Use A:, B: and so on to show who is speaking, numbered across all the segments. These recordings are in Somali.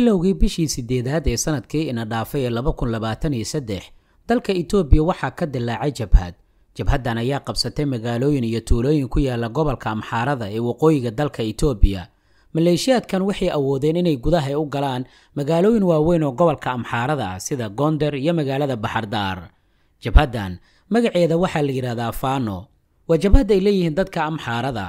A: bilowgii bishii sideedaad ee sanadkii ina dhaafay ee laba kun labaatan iyo saddex dalka itoobiya waxaa ka dilaacay jabhad jabhaddan ayaa qabsatay magaalooyin iyo tuulooyin ku yaala gobolka amxaarada ee waqooyiga dalka itoobiya maleeshiyaadkan waxay awoodeen inay gudaha u galaan magaalooyin waaweyn oo gobolka amxaarada ah sida gonder iyo magaalada baxardaar jabhaddan magaceeda waxaa la yidhaahdaa faano waa jabhad ay leeyihiin dadka amxaarada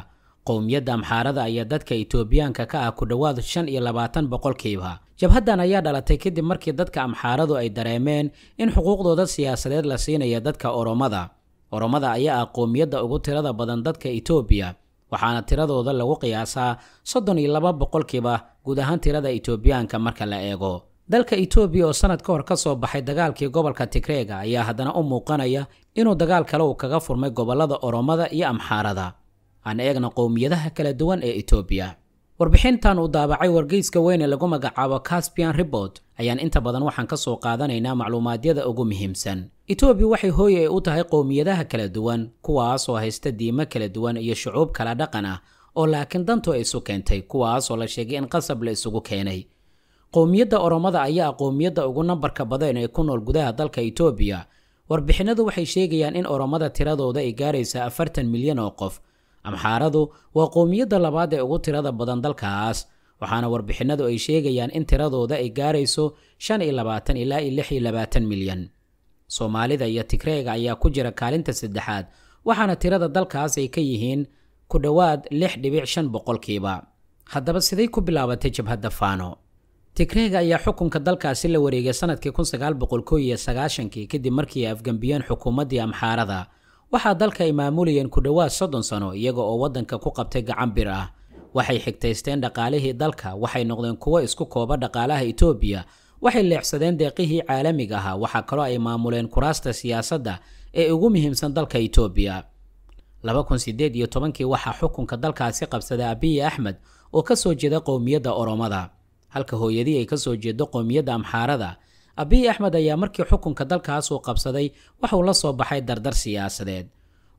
A: qowmiyadda amxaarada ayaa dadka itoobiyaanka ka ah ku dhowaad shan iyo labaatan boqolkiiba jabhaddan ayaa dhalatay kadib markii dadka amxaaradu ay dareemeen in xuquuqdooda siyaasadeed la siinaya dadka oromada oromada ayaa ah qowmiyadda ugu tirada badan dadka itoobiya waxaana tiradooda lagu qiyaasaa soddon iyo laba boqolkiiba guud ahaan tirada itoobiyaanka marka la eego dalka etoobiya oo sanad ka hor ka soo baxay dagaalkii gobolka tigreega ayaa haddana u muuqanaya inuu dagaal kale uu kaga furmay gobollada oromada iyo amxaarada aan eegna qowmiyadaha kala duwan ee etoobiya warbixintan uu daabacay wargeyska weyn ee lagu magacaabo caspian rebort ayaan inta badan waxaan ka soo qaadanaynaa macluumaadyada ugu muhiimsan etoobiya waxay hooy ay u tahay qowmiyadaha kala duwan kuwaasoo haysta diimo kala duwan iyo shucuub kala dhaqan ah oo laakiin dantu ay isu keentay kuwaasoo la sheegay in qasab la isugu keenay qowmiyadda oromada ayaa qowmiyadda ugu nambarka badan ee ku nool gudaha dalka etoobiya warbixinadu waxay sheegayaan in oromada tiradooda ay gaaraysa afartan milyan oo qof amxaaradu waa qoomiyadda labaad ee ugu tirada badan dalkaas waxaana warbixinadu ay sheegayaan in tiradooda ay gaarayso shan iyo labaatan ilaa iyo lix iyo labaatan milyan soomaalida iyo tigreega ayaa ku jira kaalinta saddexaad waxaana tirada dalkaas ay ka yihiin ku dhowaad lix dhibic shan boqolkiiba haddaba siday ku bilaabatay jabhadda faano tigreega ayaa xukunka dalkaasi la wareegay sanadkii kun sagaal boqol kow iyo sagaashankii kadib markii ay afgambiyeen xukuumaddii amxaarada waxaa dalka ay maamulayeen ku dhowaad soddon sano iyaga oo waddanka ku qabtay gacan bir ah waxay xigtaysteen dhaqaalihii dalka waxay noqdeen kuwo isku kooba dhaqaalaha itoobiya waxay leexsadeen deeqihii caalamiga ahaa waxaa kaloo ay maamuleen kuraasta siyaasadda ee ugu muhiimsan dalka etoobiya waxaa xukunka dalkaasi qabsaday abiyi axmed oo ka soo jeeda qowmiyadda oromada halka hooyadii ay ka soo jeedo qowmiyadda amxaarada abiy axmed ayaa markii xukunka dalkaas uu qabsaday waxuu la soo baxay dardar siyaasadeed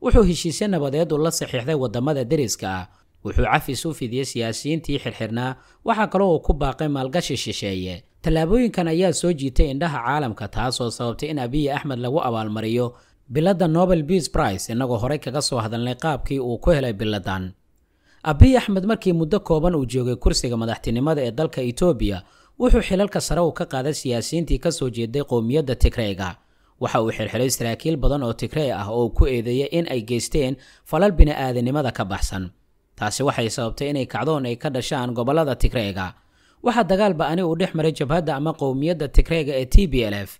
A: wuxuu heshiisyo nabadeed u la saxiixday waddamada deriska ah wuxuu cafis u fidiyey siyaasiyiintii xirxirnaa waxaa kale uu ku baaqay maalgashi shisheeye tallaabooyinkan ayaa soo jiitay indhaha caalamka taasoo sababtay in abiy axmed lagu abaalmariyo biladda nobel beas brice innagoo horey kaga soo hadalnay qaabkii uu ku helay biladdan abiy axmed markii muddo kooban uu joogay kursiga madaxtinimada ee dalka etoobiya wuxuu xilalka sare uu ka qaaday siyaasiyiintii ka soo jeeday qowmiyadda tigreyga waxa uu xirxiray saraakiil badan oo tigrey ah oo ku eedeeya in ay geysteen falal bini'aadanimada ka baxsan taasi waxay sababtay inay kacdoon ay ka dhashaan gobollada tigreyga waxaa dagaal ba-ani uu dhex maray jabhadda ama qowmiyadda tigreyga ee t b l f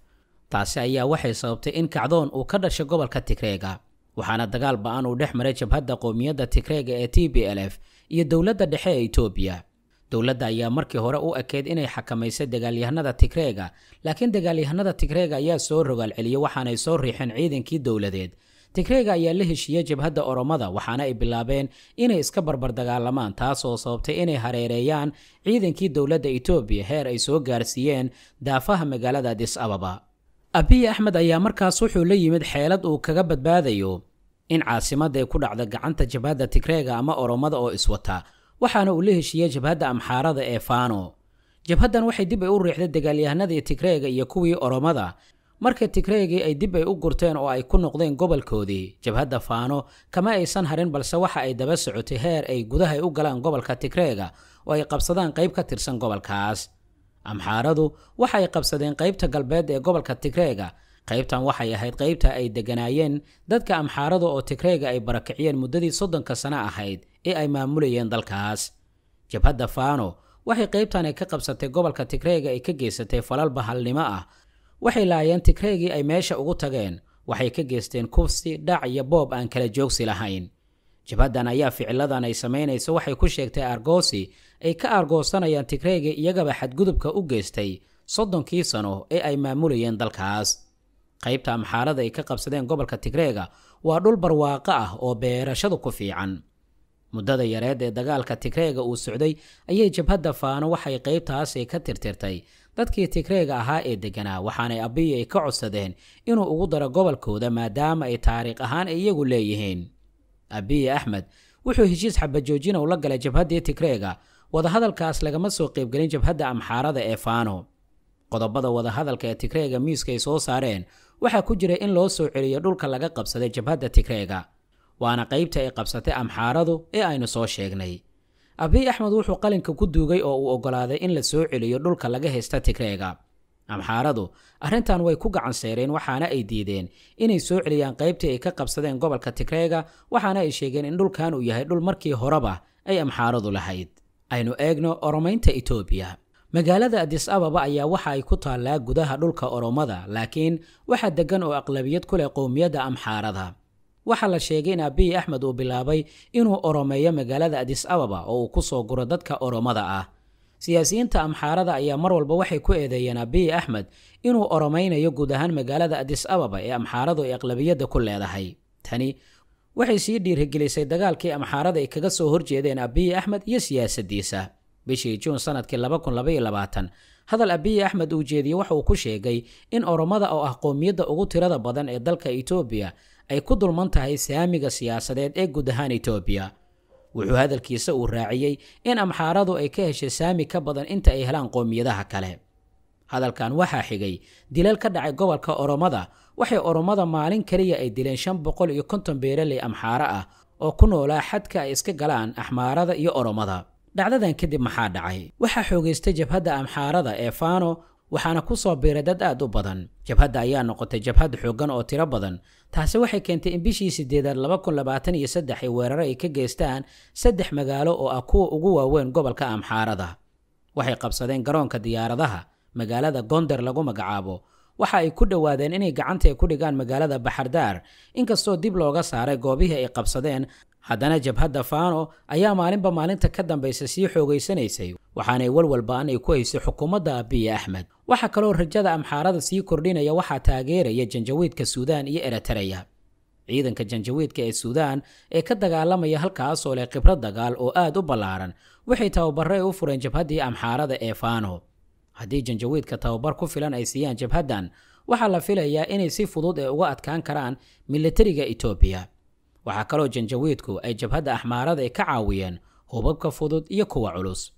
A: taasi ayaa waxay sababtay in kacdoon uu ka dhashay gobolka tigreyga waxaana dagaal ba-an uu dhex maray jabhadda qowmiyadda tigreyga ee t b l f iyo dowladda dhexe ee etoobiya dowladda ayaa markii hore u ekeyd inay xakamayso dagaalyahanada tigreega laakiin dagaalyahanada tigreega ayaa soo rogaal rogaalceliye waxaanay soo riixeen ciidankii dowladeed tigreega ayaa la heshiiyey jabhadda oromada waxaana ay bilaabeen inay iska barbar dagaalamaan taasoo sababtay inay hareereeyaan ciidankii dowladda itoobiya heer ay soo gaarsiiyeen daafaha magaalada adis ababa abiyi axmed ayaa markaas wuxuu la yimid xeelad uu kaga badbaadayo in caasimadda ay ku dhacda gacanta jabhadda tigreega ama oromada oo iswata waxaana uu la heshiiyey jabhadda amxaarada ee faano jabhaddan waxay dib ay u riixday dagaalyahanadii tigreega iyo kuwii oromada markii tigreegii ay dib ay u gurteen oo ay ku noqdeen gobolkoodii jabhadda faano kama aysan harin balse waxa ay daba socotay heer ay gudahay u galaan gobolka tigreega oo ay qabsadaan qayb ka tirsan gobolkaas amxaaradu waxa ay qabsadeen qaybta galbeed ee gobolka tigreega qaybtan waxay ahayd qaybta ay deganaayeen dadka amxaarada oo tigreega ay barakiciyeen muddadii soddonka sano ahayd ee ay maamulayeen dalkaas jabhadda faano waxay qaybtan ay ka qabsatay gobolka tigreega ay ka geysatay falal bahalnimo ah waxay laayeen tigreegii ay meesha ugu tageen waxay ka geysteen kufsi dhac iyo boob aan kala joogsi lahayn jabhaddan ayaa ficiladan ay samaynayso waxay ku sheegtay argoosi ay ka argoosanayaan tigreega iyagaba xadgudubka u geystay soddonkii sano ee ay maamulayeen dalkaas qaybta amxaarada ay ka qabsadeen gobolka tigreega waa dhul barwaaqo ah oo beerashadu ku fiican muddada yareed ee dagaalka tigreega uu socday ayay jabhadda faano waxay qaybtaasi ka tirtirtay dadkii tigreega ahaa ee degganaa waxaanay abiyi ay ka codsadeen inuu ugu daro gobolkooda maadaama ay taariikh ahaan ay iyagu leeyihiin abiyi axmed wuxuu heshiis xabajoojinow la galay jabhaddii tigreega wadahadalkaas lagama soo qaybgelin jabhadda amxaarada ee faano qodobada wadahadalka ee tigreega miiska ay soo saareen waxaa ku jira in loo soo celiyo dhulka laga qabsaday jabhadda tigreega waana qaybta ay qabsatay amxaaradu ee aynu soo sheegnay abiy axmed wuxuu qalinka ku duugay oo uu ogolaaday in la soo celiyo dhulka laga haysta tigreega amxaaradu arrintan way ku gacan seereen waxaana ay diideen inay soo celiyaan qaybtii ay ka qabsadeen gobolka tigreega waxaana ay sheegeen in dhulkan uu yahay dhul markii horeba ay amxaaradu lahayd aynu eegno oromaynta itoobiya magaalada adis ababa ayaa waxa ay ku taallaa gudaha dhulka oromada laakiin waxaa deggan oo aqlabiyad ku leh qowmiyadda amxaarada waxaa la sheegay in abiyi axmed uu bilaabay inuu oromeeyo magaalada adis ababa oo uu ku soo guro dadka oromada ah siyaasiyiinta amxaarada ayaa mar walba waxay ku eedeeyeen abiyi axmed inuu oromaynayo guud ahaan magaalada adis ababa ee amxaaradu ay aqlabiyadda ku leedahay tani waxay sii dhiirigelisay dagaalkii amxaarada ay kaga soo horjeedeen abiyi axmed iyo siyaasaddiisa bishii juun sanadkii hadal abiye axmed uu jeediyey waxa uu ku sheegay in oromada oo ah qoomiyadda ugu tirada badan ee dalka itoobiya ay ku dulman tahay saamiga siyaasadeed ee guud ahaan itoobiya wuxuu hadalkiisa uu raaciyey in amxaaradu ay ka heshay saami ka badan inta ay helaan qoomiyadaha kale hadalkan waxaa xigay dilal ka dhacay gobolka oromada waxay oromada maalin keliya ay dileen shan boqol iyo konton beeraley amxaaro ah oo ku noolaa xadka ay iska galaan axmaarada iyo oromada dhacdadan kadib maxaa dhacay waxaa xoogaystay jabhadda amxaarada ee faano waxaana ku soo biiray dad aad u badan jabhadda ayaa noqotay jabhad xooggan oo tiro badan taasi waxay keentay in bishii sideedaad ay weeraro ay ka geystaan saddex magaalo oo ah kuwa ugu waaweyn gobolka amxaarada waxay qabsadeen garoonka diyaaradaha magaalada gonder lagu magacaabo waxa ay ku dhowaadeen inay gacanta ku dhigaan magaalada baxardaar inkastoo dib looga saaray goobihii ay qabsadeen haddana jabhadda faano ayaa maalinba maalinta ka dambaysa sii xoogaysanaysay waxaanay walwalbaan ay ku hayso xukuumadda abiye axmed waxaa kaloo rajada amxaarada sii kordhinaya waxaa taageeraya janjawiidka suudaan iyo eritareya ciidanka janjawiidka ee suudaan ee ka dagaalamaya halkaasoo leh khibrad dagaal oo aad u ballaaran waxay tababare ay u fureen jabhaddii amxaarada ee faano haddii janjawiidka tababar ku filan ay siiyaan jabhaddan waxaa la filayaa inay si fudud ee uga adkaan karaan militariga etoobiya waxaa kaloo janjawiidku ay jabhadda axmaarada ka caawiyeen hubabka fudud iyo kuwa culus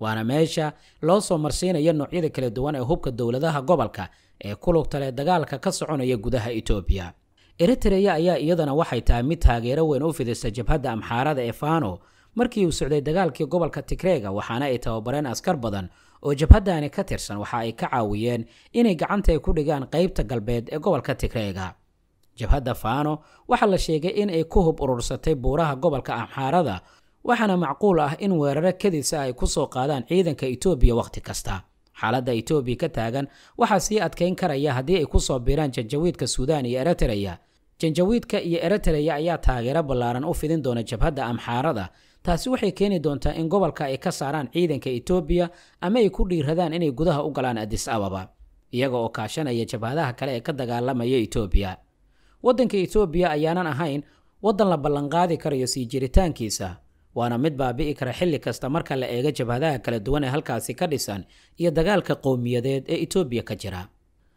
A: waana meesha loo soo marsiinayo noocyada kala duwan ee hubka dowladaha gobolka ee ku lugta leh dagaalka ka soconaya gudaha etoobiya eritreya ayaa iyadana waxay tahay mid taageero weyn u fidisa jabhadda amxaarada ee fano markii uu socday dagaalkii gobolka tigreega waxaana ay tababareen askar badan oo jabhaddaani ka tirsan waxa ay ka caawiyeen inay gacanta ay ku dhigaan qaybta galbeed ee gobolka tigreega jabhadda faano waxaa la sheegay in ay ku hub urursatay buuraha gobolka amxaarada waxaana macquul ah in weeraro kadisa ah ay ku soo qaadaan ciidanka itoobiya wakhti kasta xaaladda itoobiya ka taagan waxaa sii adkayn karaya haddii ay ku soo biiraan janjawiidka suudaan iyo eritreya janjawiidka iyo eritreya ayaa taageero ballaaran u fidin doona jabhadda amxaarada taasi waxay keeni doontaa in gobolka ay ka saaraan ciidanka itoobiya ama ay ku dhiiradaan inay gudaha u galaan adis ababa iyaga oo kaashanaya jabhadaha kale ee ka dagaalamaya itoobiya waddanka etoobiya ayaanan ahayn waddan la ballanqaadi karayo sii jiritaankiisa waana mid baabi'i kara xilli kasta marka la eega jabhadaha kala duwan ee halkaasi ka dhisan iyo dagaalka qowmiyadeed ee etoobiya ka jira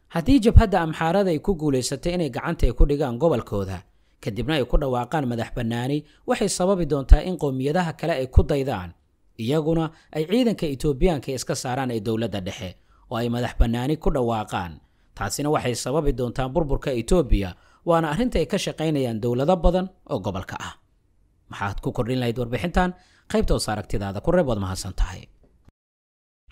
A: haddii jabhadda amxaarada ay ku guulaysatay inay gacanta ay ku dhigaan gobolkooda kadibna ay ku dhawaaqaan madax bannaani waxay sababi doontaa in qowmiyadaha kale ay ku daydaan iyaguna ay ciidanka etoobiyaanka iska saaraan ee dowladda dhexe oo ay madax bannaani ku dhawaaqaan taasina waxay sababi doontaa burburka etoobiya waana arrinta ay ka shaqaynayaan dowlado badan oo gobolka ah maxaad ku kordhin lahayd warbixintan qaybta hoos aragtidaada ku reeb waad mahadsan tahay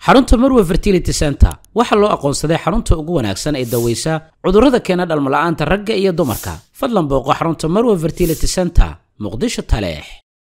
A: xarunta marwe fertility center waxaa loo aqoonsaday xarunta ugu wanaagsan ee daweysa cudurrada keena dhalmola'aanta ragga iyo dumarka fadlan booqo xarunta marwe fertility center muqdisho taleex